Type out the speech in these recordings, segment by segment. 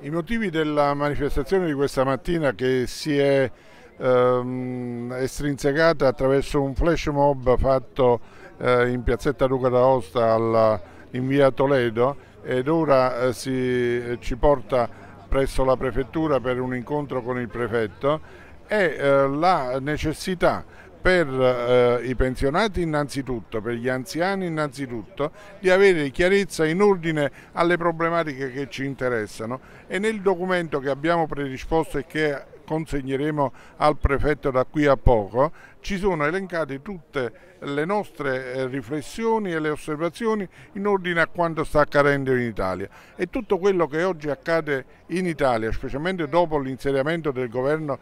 I motivi della manifestazione di questa mattina che si è ehm, estrinsecata attraverso un flash mob fatto eh, in piazzetta Luca d'Aosta alla, in via Toledo ed ora eh, si, ci porta presso la prefettura per un incontro con il prefetto è eh, la necessità per eh, i pensionati innanzitutto, per gli anziani innanzitutto, di avere chiarezza in ordine alle problematiche che ci interessano e nel documento che abbiamo predisposto e che consegneremo al prefetto da qui a poco, ci sono elencate tutte le nostre eh, riflessioni e le osservazioni in ordine a quanto sta accadendo in Italia e tutto quello che oggi accade in Italia, specialmente dopo l'insediamento del governo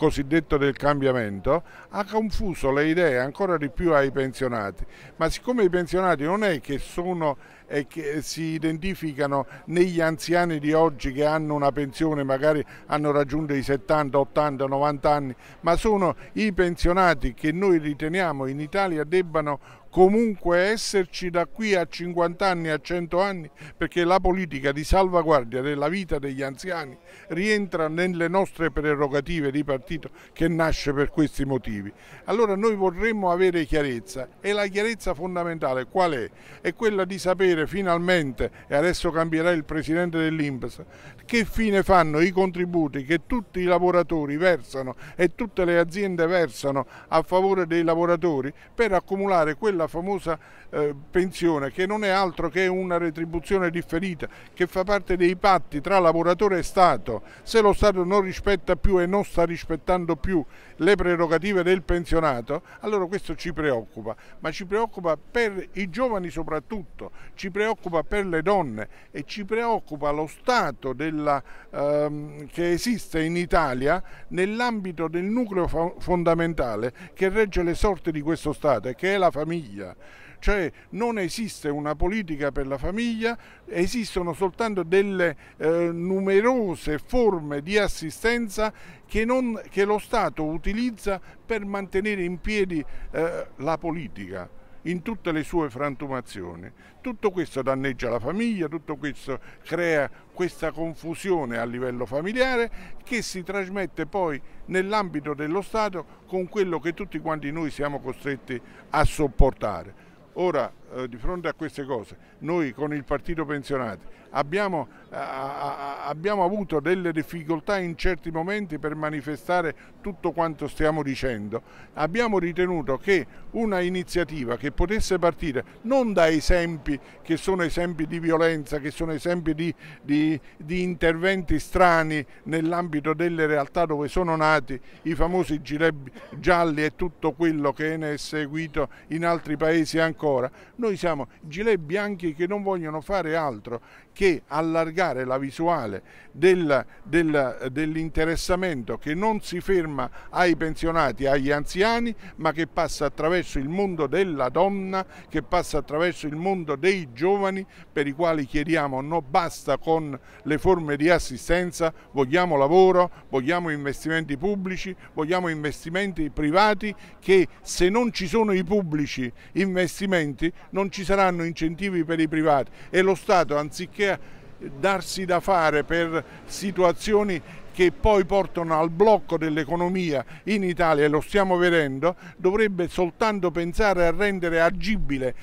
cosiddetto del cambiamento, ha confuso le idee ancora di più ai pensionati, ma siccome i pensionati non è che sono e che si identificano negli anziani di oggi che hanno una pensione, magari hanno raggiunto i 70, 80, 90 anni, ma sono i pensionati che noi riteniamo in Italia debbano comunque esserci da qui a 50 anni, a 100 anni, perché la politica di salvaguardia della vita degli anziani rientra nelle nostre prerogative di partito che nasce per questi motivi. Allora noi vorremmo avere chiarezza e la chiarezza fondamentale qual è? È quella di sapere dire finalmente, e adesso cambierà il presidente dell'Inps, che fine fanno i contributi che tutti i lavoratori versano e tutte le aziende versano a favore dei lavoratori per accumulare quella famosa eh, pensione che non è altro che una retribuzione differita che fa parte dei patti tra lavoratore e Stato. Se lo Stato non rispetta più e non sta rispettando più le prerogative del pensionato, allora questo ci preoccupa, ma ci preoccupa per i giovani soprattutto, ci preoccupa per le donne e ci preoccupa lo stato della, ehm, che esiste in Italia nell'ambito del nucleo fondamentale che regge le sorti di questo Stato e che è la famiglia cioè non esiste una politica per la famiglia, esistono soltanto delle eh, numerose forme di assistenza che, non, che, lo Stato utilizza per mantenere in piedi eh, la politica in tutte le sue frantumazioni. Tutto questo danneggia la famiglia, tutto questo crea questa confusione a livello familiare che si trasmette poi nell'ambito dello Stato con quello che tutti quanti noi siamo costretti a sopportare. Ora eh, di fronte a queste cose, noi con il partito pensionati abbiamo, eh, a, abbiamo, avuto delle difficoltà in certi momenti per manifestare tutto quanto stiamo dicendo, abbiamo ritenuto che una iniziativa che potesse partire non da esempi che sono esempi di violenza, che sono esempi di, di, di interventi strani nell'ambito delle realtà dove sono nati i famosi gilet gialli e tutto quello che ne è seguito in altri paesi ancora, noi siamo gilet bianchi che non vogliono fare altro che allargare la visuale del, del, dell'interessamento che non si ferma ai pensionati, agli anziani, ma che passa attraverso il mondo della donna, che passa attraverso il mondo dei giovani, per i quali chiediamo no basta con le forme di assistenza, vogliamo lavoro, vogliamo investimenti pubblici, vogliamo investimenti privati che se non ci sono i pubblici investimenti non ci saranno incentivi per i privati e lo Stato anziché darsi da fare per situazioni che poi portano al blocco dell'economia in Italia, e lo stiamo vedendo, dovrebbe soltanto pensare a rendere agibile,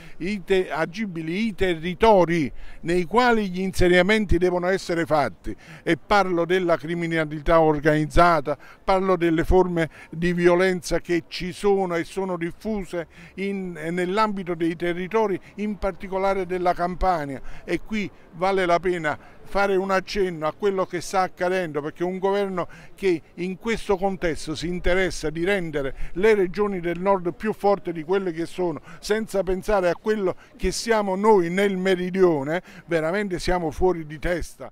te, agibili i territori nei quali gli insediamenti devono essere fatti e parlo della criminalità organizzata, parlo delle forme di violenza che ci sono e sono diffuse nell'ambito dei territori, in particolare della Campania e qui vale la pena fare un accenno a quello che sta accadendo, perché un governo che in questo contesto si interessa di rendere le regioni del nord più forti di quelle che sono, senza pensare a quello che siamo noi nel meridione, veramente siamo fuori di testa.